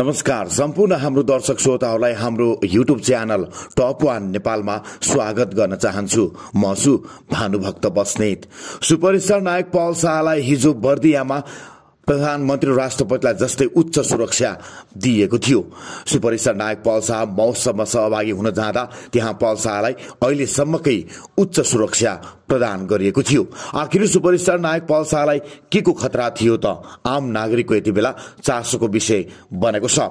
नमस्कार सम्पूर्ण हाम्रो दर्शक श्रोताहरूलाई हाम्रो युट्युब च्यानल टप वान नेपालमा स्वागत गर्न चाहन्छु म छु भानुभक्त बस्नेत सुपरिस्टार नायक पल शाहलाई हिजो बर्दियामा प्रधानमन्त्री राष्ट्रपतिलाई जस्तै उच्च सुरक्षा दिएको थियो सुपरिस्टार नायक पल शाह महोत्सवमा सहभागी हुन जाँदा त्यहाँ पल शाहलाई अहिलेसम्मकै उच्च सुरक्षा प्रदान गरिएको थियो आखिरी सुपरस्टार नायक पल शाहलाई के को खतरा थियो त आम नागरिकको यति बेला चासोको विषय बनेको छ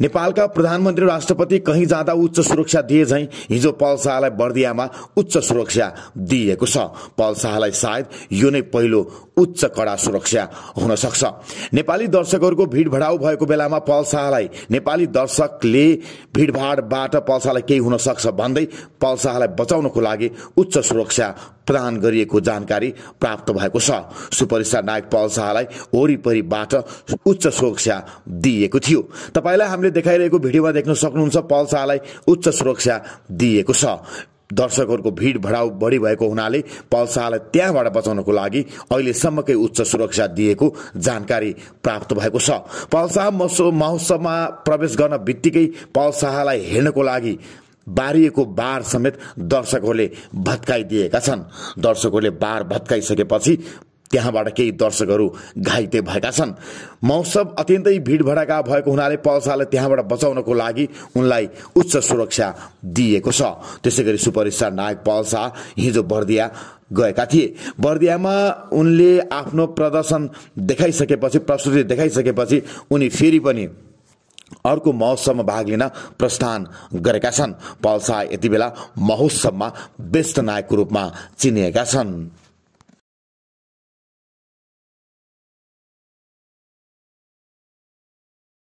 नेपालका प्रधानमन्त्री राष्ट्रपति कहीँ जाँदा उच्च सुरक्षा दिए झैँ हिजो पल शाहलाई बर्दियामा उच्च सुरक्षा दिइएको छ पल शाहलाई सायद यो नै पहिलो उच्च कडा सुरक्षा हुन सक्छ नेपाली दर्शकहरूको भिडभडाउ भएको बेलामा पल शाहलाई नेपाली दर्शकले भिडभाडबाट पल शाहलाई केही हुन सक्छ भन्दै पल शाहलाई बचाउनको लागि उच्च सुरक्षा प्रदान गरिएको जानकारी प्राप्त भएको छ सुपरिस्टार नायक पल शाहलाई वरिपरिबाट उच्च सुरक्षा दिइएको थियो तपाईँलाई हामीले देखाइरहेको भिडियोमा देख्न सक्नुहुन्छ पल शाहलाई उच्च सुरक्षा दिइएको छ दर्शकहरूको भिड भडाउ बढी भएको हुनाले शाहलाई त्यहाँबाट बचाउनको लागि अहिलेसम्मकै उच्च सुरक्षा दिएको जानकारी प्राप्त भएको छ शाह महोत्सवमा प्रवेश गर्न बित्तिकै पल शाहलाई हेर्नको लागि बारिएको बार समेत दर्शकहरूले भत्काइदिएका छन् दर्शकहरूले बार भत्काइसकेपछि त्यहाँबाट केही दर्शकहरू घाइते भएका छन् महोत्सव अत्यन्तै भिडभडाका भएको हुनाले पल्सालाई त्यहाँबाट बचाउनको लागि उनलाई उच्च सुरक्षा दिएको छ त्यसै गरी सुपरिस्टार नायक पल्सा हिजो बर्दिया गएका थिए बर्दियामा उनले आफ्नो प्रदर्शन देखाइसकेपछि प्रस्तुति देखाइसकेपछि उनी फेरि पनि अर्को महोत्सवमा भाग लिन प्रस्थान गरेका छन् पल्सा यति बेला महोत्सवमा व्यस्त नायकको रूपमा चिनिएका छन्